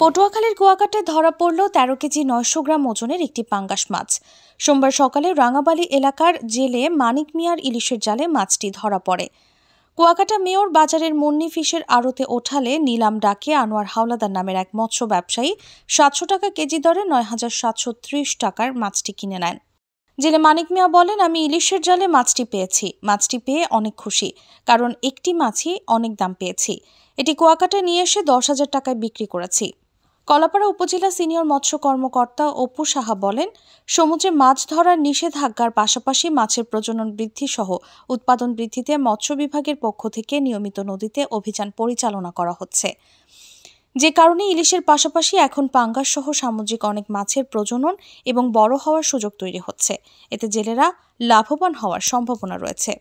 পটুয়াখালীর কুয়াকাটায় ধরা পড়ল তেরো কেজি নয়শো গ্রাম ওজনের একটি পাঙ্গাস মাছ সোমবার সকালে রাঙাবালি এলাকার জেলে মানিক মিয়ার ইলিশের জালে মাছটি ধরা পড়ে কুয়াকাটা মেয়র বাজারের মুন্নি ফিশের আড়তে ওঠালে নিলাম ডাকে আনোয়ার হাওলাদার নামের এক মৎস্য ব্যবসায়ী সাতশো টাকা কেজি দরে নয় হাজার সাতশো ত্রিশ টাকার মাছটি কিনে নেন জেলে মানিক মিয়া বলেন আমি ইলিশের জালে মাছটি পেয়েছি মাছটি পেয়ে অনেক খুশি কারণ একটি মাছই অনেক দাম পেয়েছি এটি কুয়াকাটা নিয়ে এসে দশ হাজার টাকায় বিক্রি করেছি কলাপাড়া উপজেলা সিনিয়র মৎস্য কর্মকর্তা অপু সাহা বলেন সমুদ্রে মাছ ধরার নিষেধাজ্ঞার পাশাপাশি মাছের প্রজনন বৃদ্ধি সহ উৎপাদন বৃদ্ধিতে মৎস্য বিভাগের পক্ষ থেকে নিয়মিত নদীতে অভিযান পরিচালনা করা হচ্ছে যে কারণে ইলিশের পাশাপাশি এখন পাঙ্গাস সহ সামুদ্রিক অনেক মাছের প্রজনন এবং বড় হওয়ার সুযোগ তৈরি হচ্ছে এতে জেলেরা লাভবান হওয়ার সম্ভাবনা রয়েছে